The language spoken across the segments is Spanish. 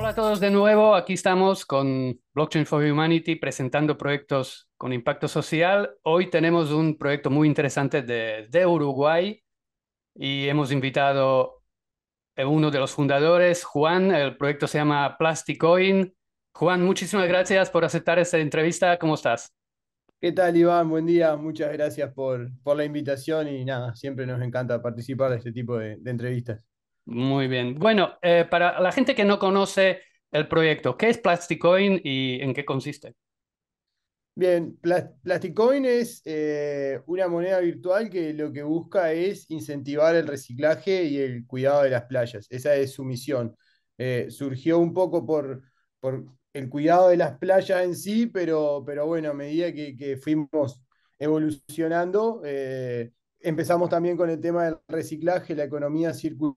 Hola a todos de nuevo, aquí estamos con Blockchain for Humanity presentando proyectos con impacto social. Hoy tenemos un proyecto muy interesante de, Uruguay y hemos invitado a uno de los fundadores, Juan. El proyecto se llama Plasticoin. Juan, muchísimas gracias por aceptar esta entrevista. ¿Cómo estás? ¿Qué tal, Iván? Buen día. Muchas gracias por, por la invitación y nada, siempre nos encanta participar de este tipo de entrevistas. Muy bien. Bueno, eh, para la gente que no conoce el proyecto, ¿qué es Plasticoin y en qué consiste? Bien, Plasticoin es eh, una moneda virtual que lo que busca es incentivar el reciclaje y el cuidado de las playas. Esa es su misión. Eh, surgió un poco por, por, el cuidado de las playas en sí, pero, pero bueno, a medida que, fuimos evolucionando, empezamos también con el tema del reciclaje, la economía circular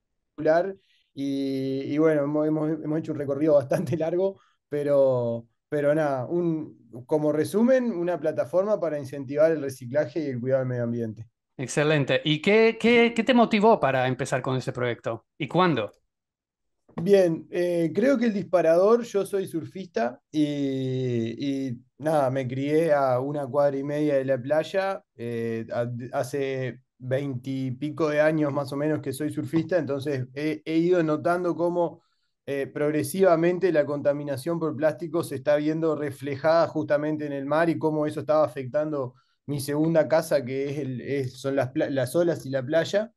y, bueno, hemos, hecho un recorrido bastante largo, pero, pero nada, un, como resumen, una plataforma para incentivar el reciclaje y el cuidado del medio ambiente. Excelente. ¿Y qué, qué, te motivó para empezar con ese proyecto? ¿Y cuándo? Bien, eh, creo que el disparador, yo soy surfista y, nada, me crié a una cuadra y media de la playa. Eh, hace veintipico de años más o menos que soy surfista, entonces he, ido notando cómo eh, progresivamente la contaminación por plástico se está viendo reflejada justamente en el mar y cómo eso estaba afectando mi segunda casa, que es son las, olas y la playa.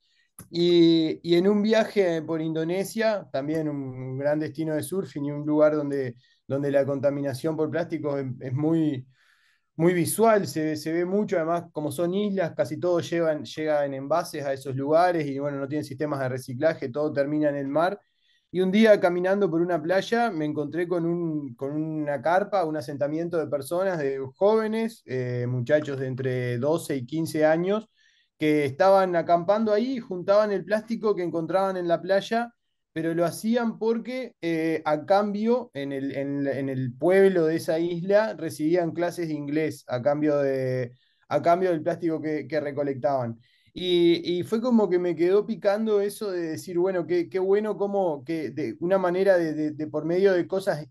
Y, en un viaje por Indonesia, también un gran destino de surfing y un lugar donde, donde la contaminación por plástico es muy, muy visual, se, se, ve mucho, además como son islas, casi todo llevan, llegan en envases a esos lugares y bueno, no tienen sistemas de reciclaje, todo termina en el mar. Y un día caminando por una playa me encontré con, con una carpa, un asentamiento de personas, de jóvenes, eh, muchachos de entre 12 y 15 años, que estaban acampando ahí, juntaban el plástico que encontraban en la playa pero lo hacían porque eh, a cambio en el, pueblo de esa isla recibían clases de inglés a cambio, de, a cambio del plástico que, recolectaban. Y, fue como que me quedó picando eso de decir, bueno, qué, qué bueno como que de una manera de, de, por medio de cosas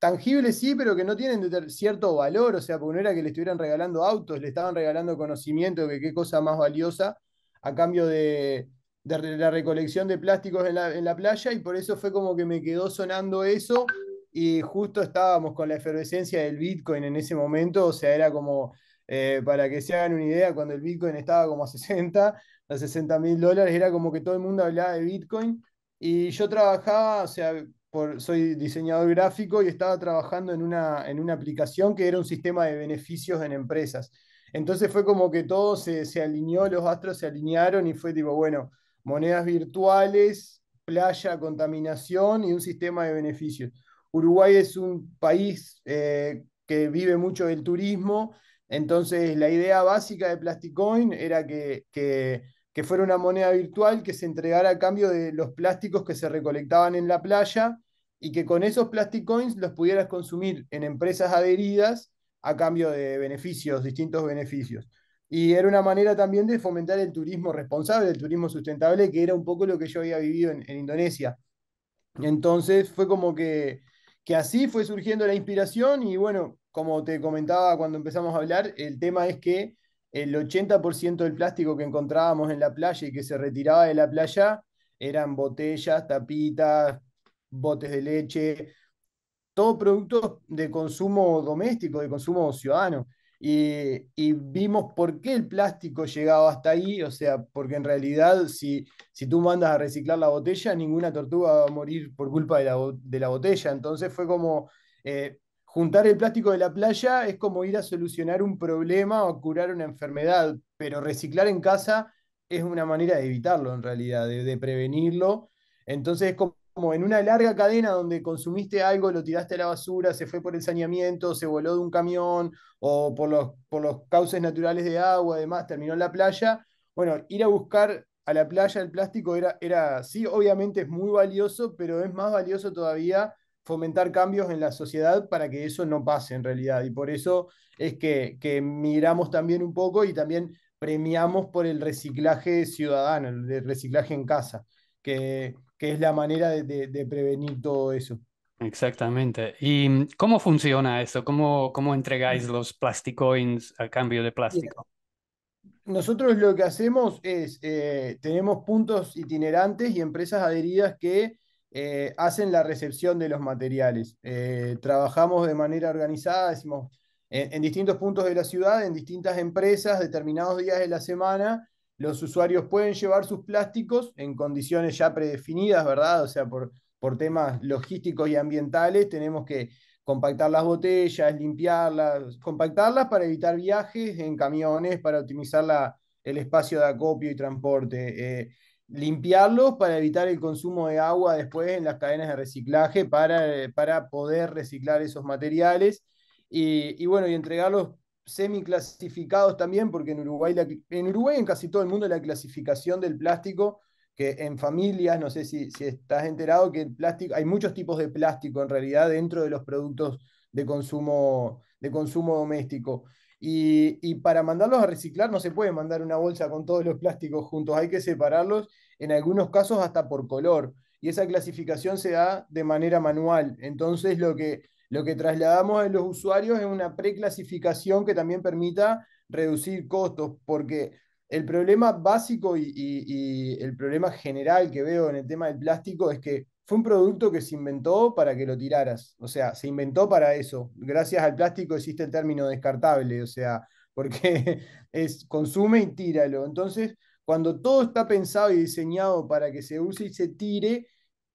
tangibles sí, pero que no tienen cierto valor, o sea, porque no era que le estuvieran regalando autos, le estaban regalando conocimiento, que qué cosa más valiosa a cambio de, de la recolección de plásticos en la, en la, playa y por eso fue como que me quedó sonando eso y justo estábamos con la efervescencia del Bitcoin en ese momento, o sea, era como, eh, para que se hagan una idea, cuando el Bitcoin estaba como a 60, a 60 mil dólares, era como que todo el mundo hablaba de Bitcoin y yo trabajaba, o sea, por, soy diseñador gráfico y estaba trabajando en una, en una aplicación que era un sistema de beneficios en empresas. Entonces fue como que todo se, se alineó, los astros se alinearon y fue tipo, bueno, monedas virtuales, playa, contaminación y un sistema de beneficios. Uruguay es un país eh, que vive mucho del turismo, entonces la idea básica de Plasticoin era que, que fuera una moneda virtual que se entregara a cambio de los plásticos que se recolectaban en la playa y que con esos Plasticoins los pudieras consumir en empresas adheridas a cambio de beneficios, distintos beneficios. Y era una manera también de fomentar el turismo responsable, el turismo sustentable, que era un poco lo que yo había vivido en, Indonesia. Entonces fue como que, así fue surgiendo la inspiración y bueno, como te comentaba cuando empezamos a hablar, el tema es que el 80% del plástico que encontrábamos en la playa y que se retiraba de la playa eran botellas, tapitas, botes de leche, todo productos de consumo doméstico, de consumo ciudadano. Y, vimos por qué el plástico llegaba hasta ahí, o sea, porque en realidad si, si tú mandas a reciclar la botella, ninguna tortuga va a morir por culpa de la, botella. Entonces fue como eh, juntar el plástico de la playa es como ir a solucionar un problema o curar una enfermedad, pero reciclar en casa es una manera de evitarlo en realidad, de, de prevenirlo. Entonces es como como en una larga cadena donde consumiste algo, lo tiraste a la basura, se fue por el saneamiento, se voló de un camión o por los, por los cauces naturales de agua, además, terminó en la playa. Bueno, ir a buscar a la playa el plástico era, era, sí, obviamente es muy valioso, pero es más valioso todavía fomentar cambios en la sociedad para que eso no pase en realidad. Y por eso es que, miramos también un poco y también premiamos por el reciclaje ciudadano, el reciclaje en casa, que que es la manera de, prevenir todo eso. Exactamente. ¿Y mm, cómo funciona eso? ¿Cómo, cómo entregáis mm. los plasticoins a cambio de plástico? Nosotros lo que hacemos es, eh, tenemos puntos itinerantes y empresas adheridas que eh, hacen la recepción de los materiales. Eh, trabajamos de manera organizada, decimos, en distintos puntos de la ciudad, en distintas empresas, determinados días de la semana, los usuarios pueden llevar sus plásticos en condiciones ya predefinidas, ¿verdad? O sea, por, por temas logísticos y ambientales, tenemos que compactar las botellas, limpiarlas, compactarlas para evitar viajes en camiones, para optimizar la, el espacio de acopio y transporte. Eh, limpiarlos para evitar el consumo de agua después en las cadenas de reciclaje, para, eh, poder reciclar esos materiales. Y, y, bueno, y entregarlos semiclasificados también, porque en Uruguay, en Uruguay en casi todo el mundo la clasificación del plástico, que en familias, no sé si, estás enterado, que plástico, hay muchos tipos de plástico en realidad dentro de los productos de consumo, de consumo doméstico. Y, y, para mandarlos a reciclar no se puede mandar una bolsa con todos los plásticos juntos, hay que separarlos, en algunos casos hasta por color. Y esa clasificación se da de manera manual. Entonces lo que, lo que trasladamos a los usuarios es una preclasificación que también permita reducir costos, porque el problema básico y, el problema general que veo en el tema del plástico es que fue un producto que se inventó para que lo tiraras, o sea, se inventó para eso. Gracias al plástico existe el término descartable, o sea, porque es consume y tíralo. Entonces, cuando todo está pensado y diseñado para que se use y se tire,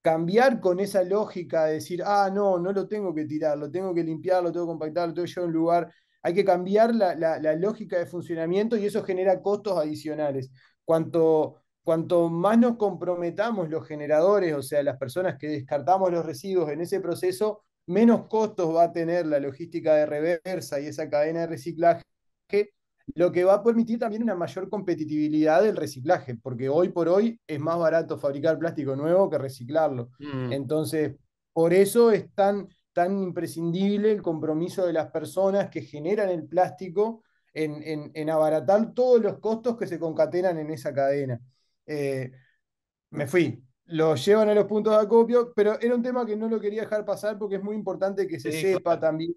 cambiar con esa lógica de decir, ah, no, no lo tengo que tirar, lo tengo que limpiar, lo tengo que compactar, lo tengo que llevar a un lugar. Hay que cambiar la, lógica de funcionamiento y eso genera costos adicionales. Cuanto, cuanto más nos comprometamos los generadores, o sea, las personas que descartamos los residuos en ese proceso, menos costos va a tener la logística de reversa y esa cadena de reciclaje lo que va a permitir también una mayor competitividad del reciclaje, porque hoy por hoy es más barato fabricar plástico nuevo que reciclarlo. Mm. Entonces, por eso es tan, tan imprescindible el compromiso de las personas que generan el plástico en, abaratar todos los costos que se concatenan en esa cadena. Eh, me fui. Lo llevan a los puntos de acopio, pero era un tema que no lo quería dejar pasar porque es muy importante que se sepa también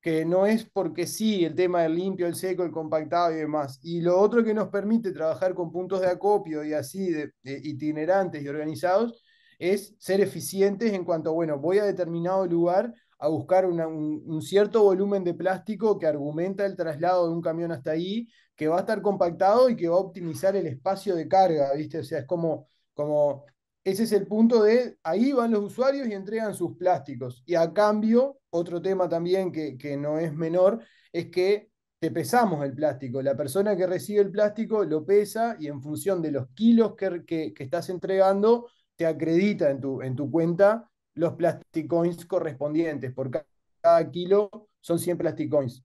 que no es porque sí el tema del limpio, el seco, el compactado y demás. Y lo otro que nos permite trabajar con puntos de acopio y así de, itinerantes y organizados es ser eficientes en cuanto, bueno, voy a determinado lugar a buscar un, cierto volumen de plástico que argumenta el traslado de un camión hasta ahí, que va a estar compactado y que va a optimizar el espacio de carga, ¿viste? O sea, es como, como ese es el punto de, ahí van los usuarios y entregan sus plásticos. Y a cambio, otro tema también que, no es menor, es que te pesamos el plástico. La persona que recibe el plástico lo pesa y en función de los kilos que, que, estás entregando, te acredita en tu, en tu cuenta los plasticoins correspondientes. Por cada, kilo son 100 plasticoins.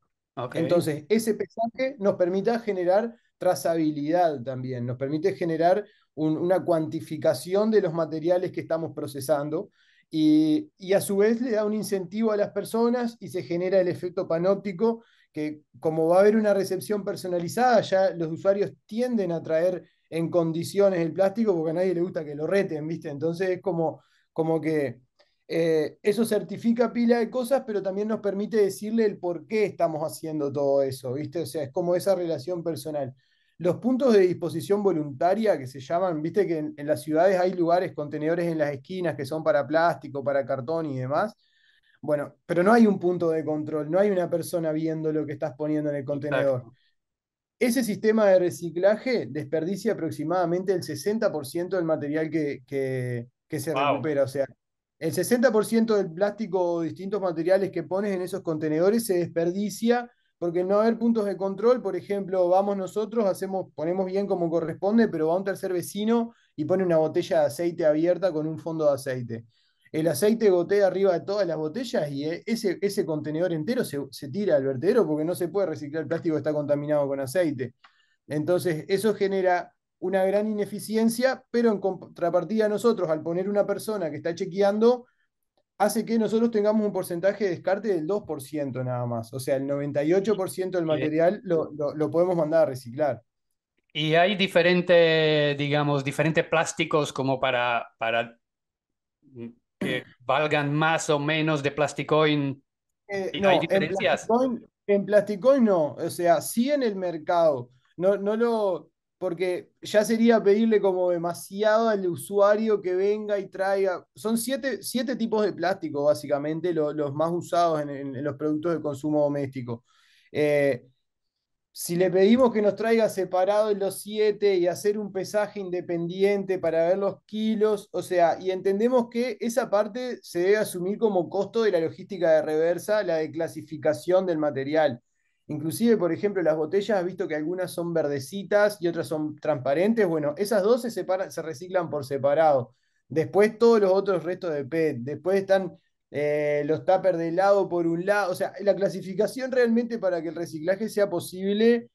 Entonces, ese pesaje nos permite generar trazabilidad también, nos permite generar una cuantificación de los materiales que estamos procesando y, a su vez le da un incentivo a las personas y se genera el efecto panóptico que como va a haber una recepción personalizada, ya los usuarios tienden a traer en condiciones el plástico porque a nadie le gusta que lo reten, ¿viste? Entonces es como, como que eh, eso certifica pila de cosas, pero también nos permite decirle el por qué estamos haciendo todo eso, ¿viste? O sea, es como esa relación personal los puntos de disposición voluntaria que se llaman, viste que en, las ciudades hay lugares, contenedores en las esquinas que son para plástico, para cartón y demás. Bueno, pero no hay un punto de control, no hay una persona viendo lo que estás poniendo en el contenedor. Ese sistema de reciclaje desperdicia aproximadamente el 60% del material que, se recupera. O sea, el 60% del plástico o distintos materiales que pones en esos contenedores se desperdicia porque no haber puntos de control, por ejemplo, vamos nosotros, hacemos, ponemos bien como corresponde, pero va un tercer vecino y pone una botella de aceite abierta con un fondo de aceite. El aceite gotea arriba de todas las botellas y e, ese, contenedor entero se, se tira al vertedero porque no se puede reciclar el plástico que está contaminado con aceite. Entonces, eso genera una gran ineficiencia, pero en contrapartida nosotros, al poner una persona que está chequeando, hace que nosotros tengamos un porcentaje de descarte del 2% nada más. O sea, el 98% del material lo, podemos mandar a reciclar. Y hay diferentes, digamos, diferentes plásticos como para, para que valgan más o menos de Plasticoin. Eh, ¿Hay diferencias? En Plasticoin, en no, o sea, sí en el mercado. No, no lo porque ya sería pedirle como demasiado al usuario que venga y traiga. Son siete, tipos de plástico, básicamente, los más usados en, los productos de consumo doméstico. Eh, si le pedimos que nos traiga separado los siete y hacer un pesaje independiente para ver los kilos, o sea, y entendemos que esa parte se debe asumir como costo de la logística de reversa, la de clasificación del material. Inclusive, por ejemplo, las botellas, has visto que algunas son verdecitas y otras son transparentes. Bueno, esas dos se, separan, se reciclan por separado. Después todos los otros restos de PET. Después están eh, los tuppers de lado por un lado. O sea, la clasificación realmente para que el reciclaje sea posible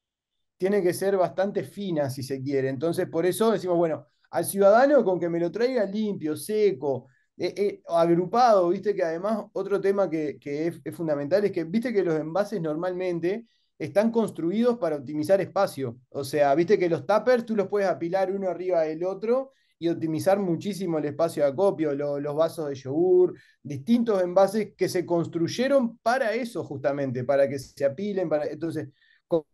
tiene que ser bastante fina, si se quiere. Entonces, por eso decimos, bueno, al ciudadano con que me lo traiga limpio, seco, eh, eh, agrupado, viste que además otro tema que, es, fundamental es que, viste que los envases normalmente están construidos para optimizar espacio. O sea, viste que los tuppers tú los puedes apilar uno arriba del otro y optimizar muchísimo el espacio de acopio, los vasos de yogur, distintos envases que se construyeron para eso justamente, para que se apilen. Para... Entonces, con,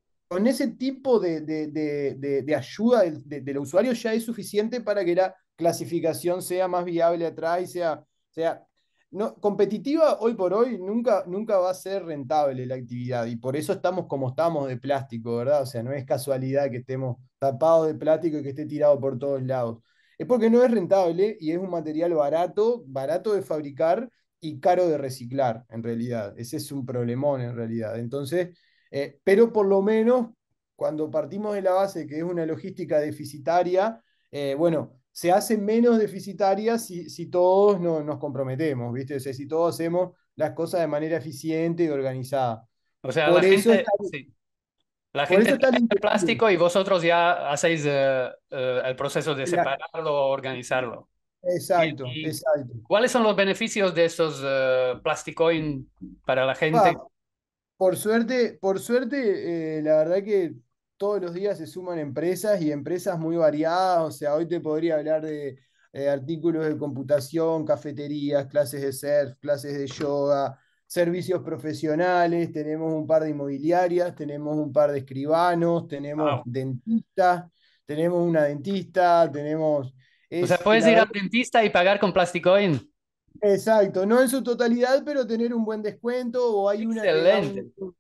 ese tipo de, ayuda del, del usuario ya es suficiente para que la clasificación sea más viable atrás y sea, sea no, competitiva hoy por hoy nunca, nunca va a ser rentable la actividad y por eso estamos como estamos de plástico, ¿verdad? O sea, no es casualidad que estemos tapados de plástico y que esté tirado por todos lados. Es porque no es rentable y es un material barato, barato de fabricar y caro de reciclar, en realidad. Ese es un problemón, en realidad. Entonces, eh, pero por lo menos, cuando partimos de la base que es una logística deficitaria, eh, bueno, se hace menos deficitaria si, si todos no, nos comprometemos, ¿viste? O sea, si todos hacemos las cosas de manera eficiente y organizada. O sea, la gente, está, la gente está el plástico y vosotros ya hacéis eh, eh, el proceso de separarlo o organizarlo. Exacto, exacto. ¿Cuáles son los beneficios de estos uh, eh, plasticoin para la gente? Ah, por suerte, por suerte, la verdad que todos los días se suman empresas y empresas muy variadas. O sea, hoy te podría hablar de eh, artículos de computación, cafeterías, clases de surf, clases de yoga, servicios profesionales, tenemos un par de inmobiliarias, tenemos un par de escribanos, tenemos dentistas, tenemos una dentista, tenemos... o sea, puedes ir al dentista y pagar con Plasticoin. Exacto, no en su totalidad, pero tener un buen descuento o hay Excelente. una...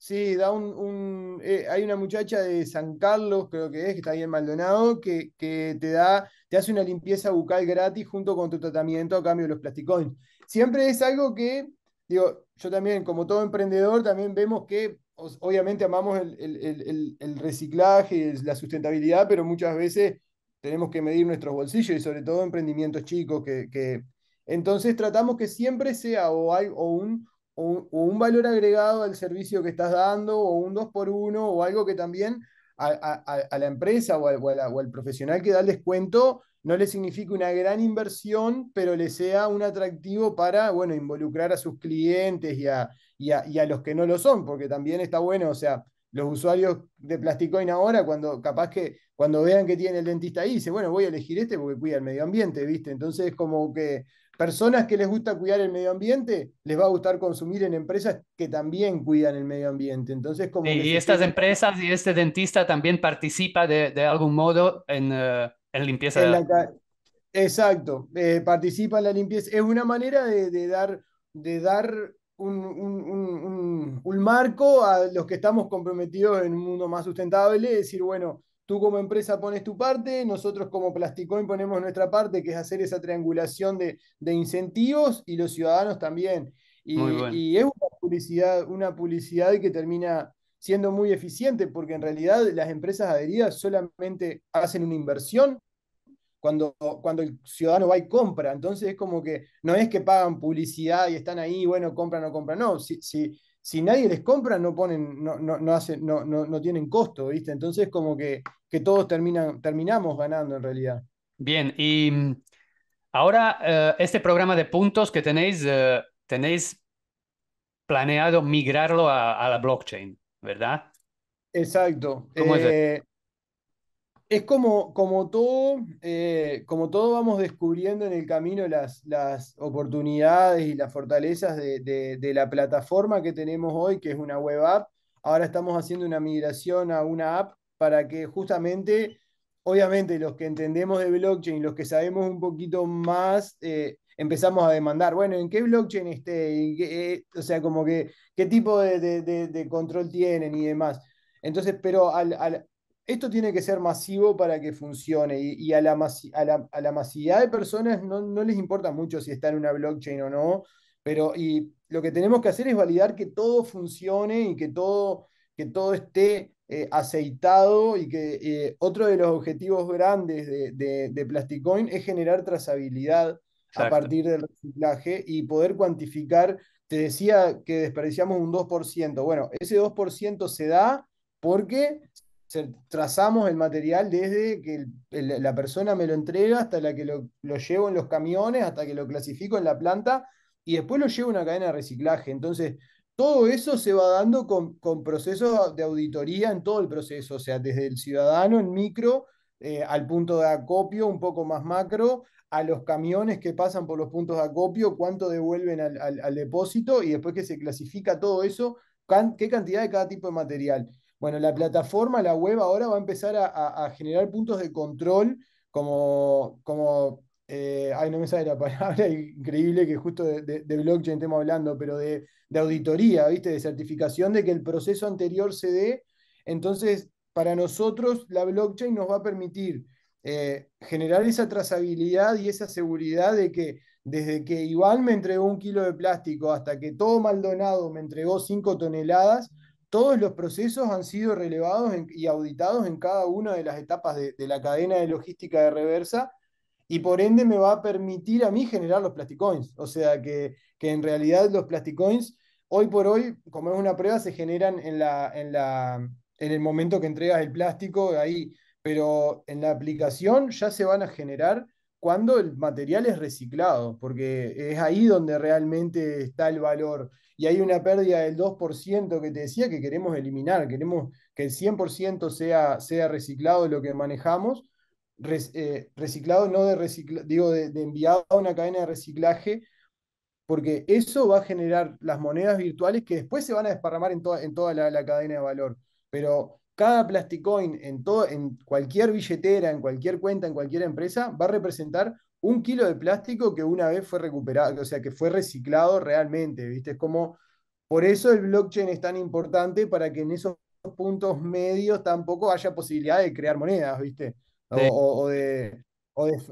Sí, da un, eh, hay una muchacha de San Carlos, creo que es, que está ahí en Maldonado, que, te da, te hace una limpieza bucal gratis junto con tu tratamiento a cambio de los plasticoins. Siempre es algo que, digo, yo también, como todo emprendedor, también vemos que obviamente amamos el, el, el, el reciclaje, la sustentabilidad, pero muchas veces tenemos que medir nuestros bolsillos y sobre todo emprendimientos chicos que, que entonces tratamos que siempre sea o, hay, o un o, un valor agregado al servicio que estás dando, o un 2x1, o algo que también a, la empresa o, o, al profesional que da el descuento no le signifique una gran inversión, pero le sea un atractivo para, bueno, involucrar a sus clientes y a, los que no lo son, porque también está bueno, o sea, los usuarios de Plasticoin ahora, cuando capaz que cuando vean que tiene el dentista ahí, dice, bueno, voy a elegir este porque cuida el medio ambiente, ¿viste? Entonces, como que Personas que les gusta cuidar el medio ambiente, les va a gustar consumir en empresas que también cuidan el medio ambiente. Entonces, como y estas empresas y este dentista también participa de, algún modo en, eh, limpieza. de la... Exacto, eh, participa en la limpieza. Es una manera de, dar, de dar un, marco a los que estamos comprometidos en un mundo más sustentable, decir, bueno, Tú como empresa pones tu parte, nosotros como Plasticoin ponemos nuestra parte, que es hacer esa triangulación de, incentivos y los ciudadanos también. Y, es una publicidad, una que termina siendo muy eficiente, porque en realidad las empresas adheridas solamente hacen una inversión cuando, cuando el ciudadano va y compra. Entonces es como que no es que pagan publicidad y están ahí, bueno, compra o no compra, No, Sí, sí si nadie les compra, no ponen, no, no, no hacen, no, no, tienen costo, ¿viste? Entonces, como que, que todos terminan, terminamos ganando en realidad. Bien, y mm, ahora eh, este programa de puntos que tenéis, eh, tenéis planeado migrarlo a, la blockchain, ¿verdad? Exacto es como, como todo, eh, como todo vamos descubriendo en el camino las, las oportunidades y las fortalezas de, de, la plataforma que tenemos hoy, que es una web app. Ahora estamos haciendo una migración a una app para que justamente, obviamente, los que entendemos de blockchain, los que sabemos un poquito más, eh, empezamos a demandar, bueno, ¿en qué blockchain esté? Eh?". o sea, como que, ¿qué tipo de, de control tienen y demás? Entonces, pero al, esto tiene que ser masivo para que funcione y, a, la a, la, masividad de personas no, les importa mucho si está en una blockchain o no, pero y lo que tenemos que hacer es validar que todo funcione y que todo, que todo esté eh, aceitado y que eh, otro de los objetivos grandes de, de, Plasticoin es generar trazabilidad a partir del reciclaje y poder cuantificar. Te decía que desperdiciamos un 2%. Bueno, ese 2% se da porque trazamos el material desde que la persona me lo entrega hasta la que lo, llevo en los camiones, hasta que lo clasifico en la planta y después lo llevo a una cadena de reciclaje. Entonces, todo eso se va dando con, procesos de auditoría en todo el proceso, o sea, desde el ciudadano en micro eh, al punto de acopio, un poco más macro, a los camiones que pasan por los puntos de acopio, cuánto devuelven al, depósito y después que se clasifica todo eso, qué cantidad de cada tipo de material. Bueno, la plataforma, la web ahora va a empezar a, generar puntos de control como, eh, ay, no me sale la palabra, increíble que justo de, blockchain estemos hablando, pero de, auditoría, ¿viste? De certificación de que el proceso anterior se dé. Entonces, para nosotros, la blockchain nos va a permitir eh, generar esa trazabilidad y esa seguridad de que desde que Iván me entregó un kilo de plástico hasta que todo Maldonado me entregó cinco toneladas, todos los procesos han sido relevados y auditados en cada una de las etapas de, la cadena de logística de reversa y por ende me va a permitir a mí generar los plasticoins. O sea que, en realidad los plasticoins hoy por hoy, como es una prueba, se generan en, la, la, en el momento que entregas el plástico ahí, pero en la aplicación ya se van a generar cuando el material es reciclado, porque es ahí donde realmente está el valor y hay una pérdida del 2% que te decía que queremos eliminar, queremos que el 100% sea, sea reciclado de lo que manejamos, eh, reciclado no de digo, de, enviado a una cadena de reciclaje, porque eso va a generar las monedas virtuales que después se van a desparramar en, toda la, cadena de valor. Pero cada plasticoin en, todo, en cualquier billetera, en cualquier cuenta, en cualquier empresa, va a representar un kilo de plástico que una vez fue recuperado, o sea, que fue reciclado realmente, ¿viste? Es como, por eso el blockchain es tan importante para que en esos puntos medios tampoco haya posibilidad de crear monedas, ¿viste? O, de,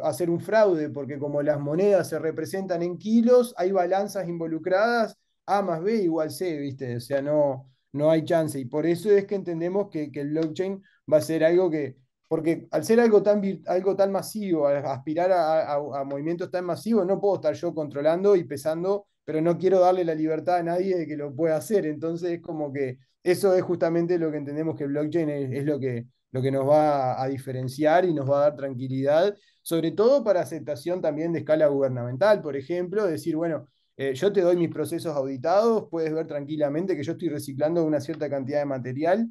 hacer un fraude, porque como las monedas se representan en kilos, hay balanzas involucradas, A más B igual C, ¿viste? O sea, no, no hay chance. Y por eso es que entendemos que, que el blockchain va a ser algo que, porque al ser algo tan, algo tan masivo, al aspirar a, movimientos tan masivos, no puedo estar yo controlando y pesando, pero no quiero darle la libertad a nadie de que lo pueda hacer. Entonces es como que eso es justamente lo que entendemos que blockchain es, es lo, que, lo que nos va a diferenciar y nos va a dar tranquilidad, sobre todo para aceptación también de escala gubernamental, por ejemplo, decir, bueno, eh, yo te doy mis procesos auditados, puedes ver tranquilamente que yo estoy reciclando una cierta cantidad de material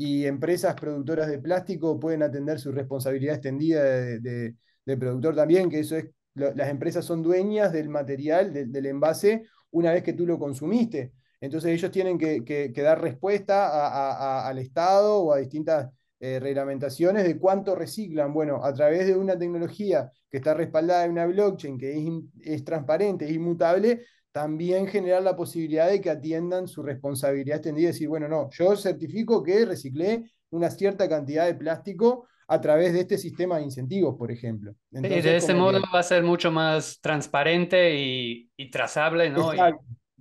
y empresas productoras de plástico pueden atender su responsabilidad extendida de, productor también, que eso es, las empresas son dueñas del material, del envase, una vez que tú lo consumiste. Entonces ellos tienen que, dar respuesta al Estado o a distintas eh, reglamentaciones de cuánto reciclan. Bueno, a través de una tecnología que está respaldada en una blockchain, que es, es transparente, es inmutable, también generar la posibilidad de que atiendan su responsabilidad extendida y decir, bueno, no, yo certifico que reciclé una cierta cantidad de plástico a través de este sistema de incentivos, por ejemplo. de ese modo va a ser mucho más transparente y, trazable, ¿no? Y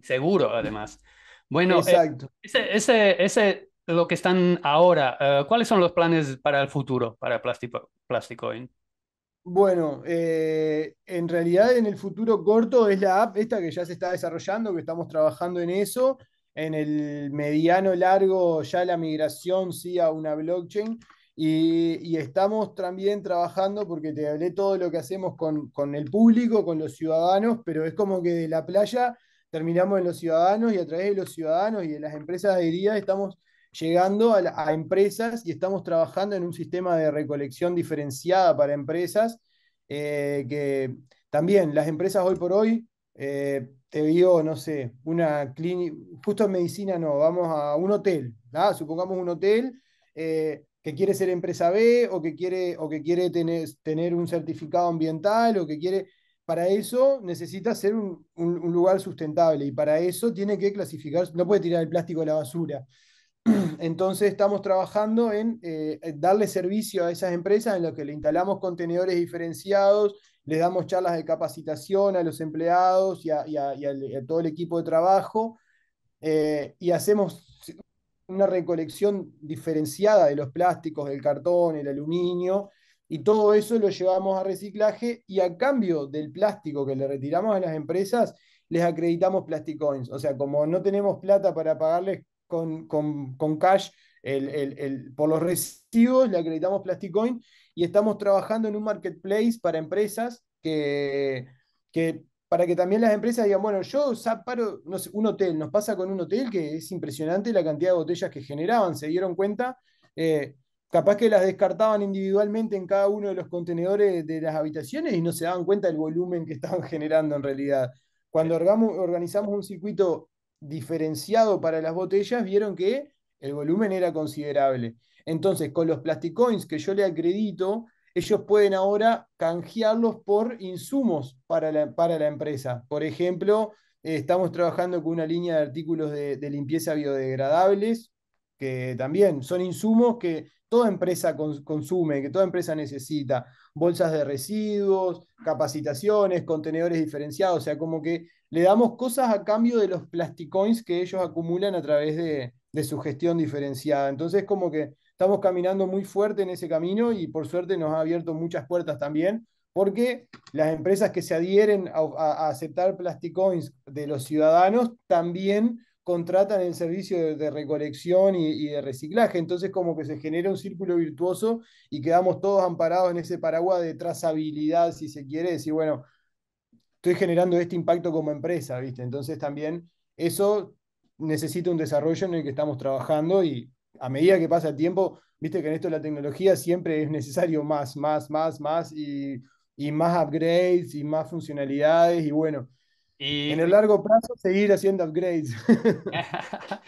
seguro, además. Bueno, eh, Exacto. ese, ese, lo que están ahora, eh, ¿cuáles son los planes para el futuro para Plástico, Plástico bueno, eh, en realidad en el futuro corto es la app esta que ya se está desarrollando, que estamos trabajando en eso. En el mediano largo ya la migración sí a una blockchain. Y, estamos también trabajando, porque te hablé todo lo que hacemos con, el público, con los ciudadanos, pero es como que de la playa terminamos en los ciudadanos y a través de los ciudadanos y de las empresas adheridas estamos llegando a, empresas y estamos trabajando en un sistema de recolección diferenciada para empresas, eh, que también las empresas hoy por hoy, eh, te digo, no sé, una clínica, justo en medicina no, vamos a un hotel, ¿ah? supongamos un hotel. Eh, que quiere ser empresa B o que quiere, o que quiere tener, tener un certificado ambiental o que quiere, para eso necesita ser un, lugar sustentable y para eso tiene que clasificar, no puede tirar el plástico a la basura. Entonces estamos trabajando en eh, darle servicio a esas empresas en las que le instalamos contenedores diferenciados, les damos charlas de capacitación a los empleados y a, todo el equipo de trabajo eh, y hacemos una recolección diferenciada de los plásticos, del cartón, el aluminio y todo eso lo llevamos a reciclaje y a cambio del plástico que le retiramos a las empresas les acreditamos Plasticoins. O sea, como no tenemos plata para pagarles con, cash el, por los recibos le acreditamos PlasticCoin y estamos trabajando en un marketplace para empresas que, que para que también las empresas digan, bueno, yo paro, no un hotel, nos pasa con un hotel que es impresionante la cantidad de botellas que generaban, se dieron cuenta, eh, capaz que las descartaban individualmente en cada uno de los contenedores de las habitaciones y no se daban cuenta del volumen que estaban generando en realidad. Cuando organizamos un circuito diferenciado para las botellas, vieron que el volumen era considerable. Entonces, con los plasticoins que yo le acredito, ellos pueden ahora canjearlos por insumos para la, para la empresa. Por ejemplo, eh, estamos trabajando con una línea de artículos de limpieza biodegradables que también son insumos que toda empresa consume, que toda empresa necesita. Bolsas de residuos, capacitaciones, contenedores diferenciados, o sea, como que le damos cosas a cambio de los plasticoins que ellos acumulan a través de, su gestión diferenciada. Entonces, como que estamos caminando muy fuerte en ese camino y por suerte nos ha abierto muchas puertas también, porque las empresas que se adhieren a, a aceptar plasticoins de los ciudadanos también contratan el servicio de, recolección y, de reciclaje. Entonces como que se genera un círculo virtuoso y quedamos todos amparados en ese paraguas de trazabilidad, si se quiere, decir, bueno, estoy generando este impacto como empresa, ¿viste? Entonces también eso necesita un desarrollo en el que estamos trabajando y a medida que pasa el tiempo, viste que en esto la tecnología siempre es necesario más, más, más, más y, y más upgrades y más funcionalidades y bueno, y, en el largo plazo, seguir haciendo upgrades.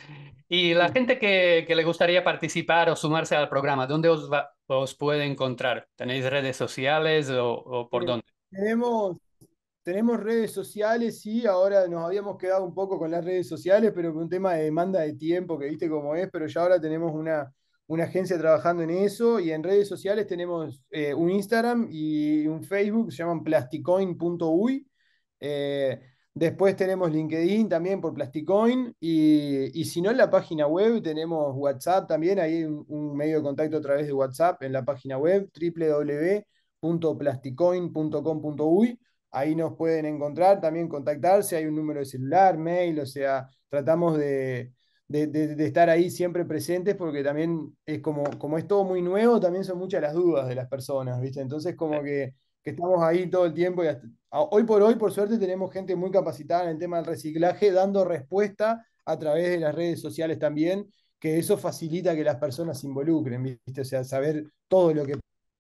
y la gente que, que, le gustaría participar o sumarse al programa, ¿dónde os, os puede encontrar? ¿Tenéis redes sociales o, por dónde? Tenemos, tenemos redes sociales, sí, ahora nos habíamos quedado un poco con las redes sociales, pero con un tema de demanda de tiempo, que viste cómo es, pero ya ahora tenemos una, una agencia trabajando en eso y en redes sociales tenemos eh, un Instagram y un Facebook, se llaman plasticoin.uy. Eh, Después tenemos LinkedIn también por Plasticoin y, y si no en la página web tenemos WhatsApp también, hay un, medio de contacto a través de WhatsApp en la página web www.plasticoin.com.uy. Ahí nos pueden encontrar, también contactarse, hay un número de celular, mail, o sea, tratamos de, de, estar ahí siempre presentes, porque también es como, como es todo muy nuevo, también son muchas las dudas de las personas, ¿viste? Entonces, como que que estamos ahí todo el tiempo y hoy por hoy, por suerte, tenemos gente muy capacitada en el tema del reciclaje, dando respuesta a través de las redes sociales también, que eso facilita que las personas se involucren, ¿viste? O sea, saber todo lo que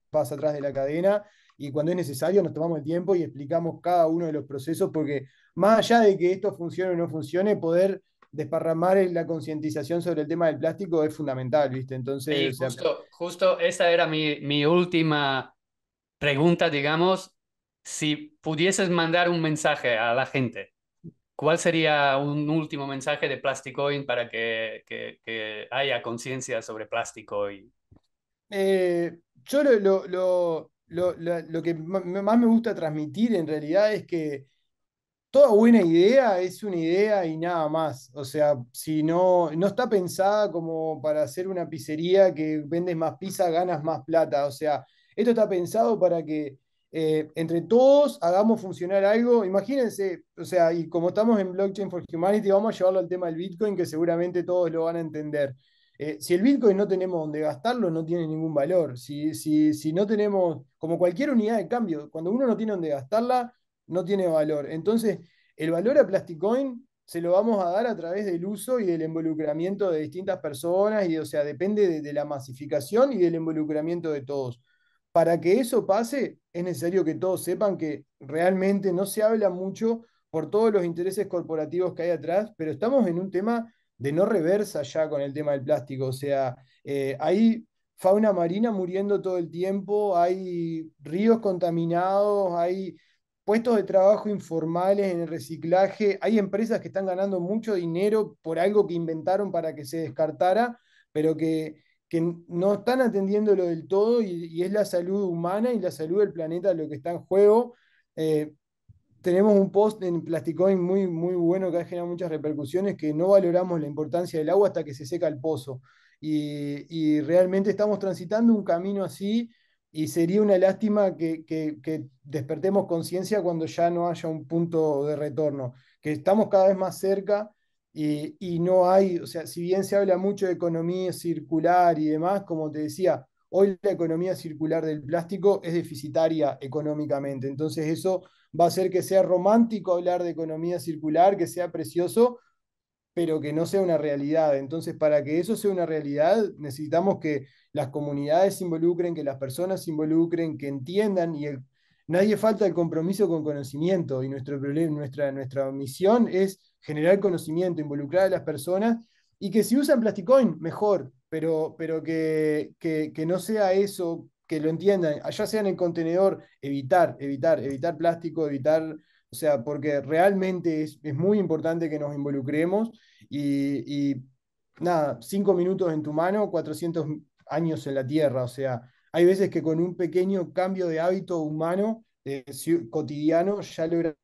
pasa atrás de la cadena y cuando es necesario nos tomamos el tiempo y explicamos cada uno de los procesos, porque más allá de que esto funcione o no funcione, poder desparramar la concientización sobre el tema del plástico es fundamental, ¿viste? Entonces... justo, esa era mi última pregunta, digamos, si pudieses mandar un mensaje a la gente, ¿cuál sería un último mensaje de Plasticoin para que, que, haya conciencia sobre plástico? Y... Eh, yo lo, lo, lo, lo, que más me gusta transmitir en realidad es que toda buena idea es una idea y nada más. O sea, si no, no está pensada como para hacer una pizzería que vendes más pizza, ganas más plata. O sea, esto está pensado para que eh, entre todos hagamos funcionar algo. Imagínense, o sea, y como estamos en Blockchain for Humanity, vamos a llevarlo al tema del Bitcoin, que seguramente todos lo van a entender. Eh, si el Bitcoin no tenemos donde gastarlo, no tiene ningún valor. Si, no tenemos, como cualquier unidad de cambio, cuando uno no tiene donde gastarla, no tiene valor. Entonces, el valor a Plasticoin se lo vamos a dar a través del uso y del involucramiento de distintas personas, y o sea, depende de la masificación y del involucramiento de todos para que eso pase, es necesario que todos sepan que realmente no se habla mucho por todos los intereses corporativos que hay atrás, pero estamos en un tema de no reversa ya con el tema del plástico. O sea, eh, hay fauna marina muriendo todo el tiempo, hay ríos contaminados, hay puestos de trabajo informales en el reciclaje, hay empresas que están ganando mucho dinero por algo que inventaron para que se descartara, pero que que no están lo del todo y, es la salud humana y la salud del planeta lo que está en juego. Eh, tenemos un post en Plasticoin muy, muy bueno que ha generado muchas repercusiones, que no valoramos la importancia del agua hasta que se seca el pozo. Y, realmente estamos transitando un camino así y sería una lástima que, que despertemos conciencia cuando ya no haya un punto de retorno, que estamos cada vez más cerca eh, y, no hay, o sea, si bien se habla mucho de economía circular y demás, como te decía, hoy la economía circular del plástico es deficitaria económicamente. Entonces eso va a hacer que sea romántico hablar de economía circular, que sea precioso, pero que no sea una realidad. Entonces, para que eso sea una realidad, necesitamos que las comunidades se involucren, que las personas se involucren, que entiendan y nadie falta el compromiso con conocimiento. Y nuestro problema, nuestra, nuestra misión es generar conocimiento, involucrar a las personas y que si usan Plasticoin, mejor, pero, pero que, no sea eso, que lo entiendan, allá sea en el contenedor, evitar, evitar, evitar plástico, evitar, o sea, porque realmente es, muy importante que nos involucremos y, nada, cinco minutos en tu mano, 400 años en la tierra, o sea, hay veces que con un pequeño cambio de hábito humano, eh, cotidiano, ya logramos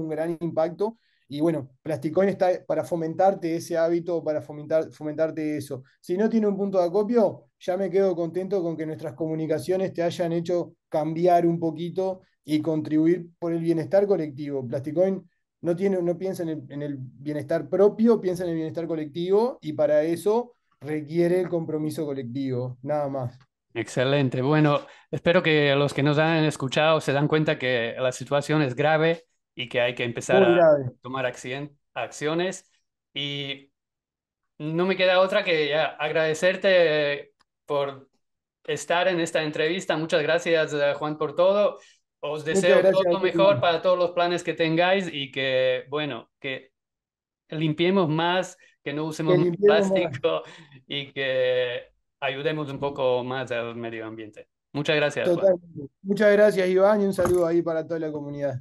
un gran impacto y bueno, Plasticoin está para fomentarte ese hábito, para fomentar, fomentarte eso. Si no tiene un punto de acopio, ya me quedo contento con que nuestras comunicaciones te hayan hecho cambiar un poquito y contribuir por el bienestar colectivo. Plasticoin no, tiene, no piensa en el, bienestar propio, piensa en el bienestar colectivo y para eso requiere el compromiso colectivo, nada más. Excelente. Bueno, espero que los que nos han escuchado se dan cuenta que la situación es grave y que hay que empezar a tomar acciones. Y no me queda otra que ya agradecerte por estar en esta entrevista. Muchas gracias, eh, Juan, por todo. Os deseo todo lo mejor para todos los planes que tengáis y que, bueno, que limpiemos más, que no usemos plástico y que ayudemos un poco más al medio ambiente. Muchas gracias. Muchas gracias, Iván, y un saludo ahí para toda la comunidad.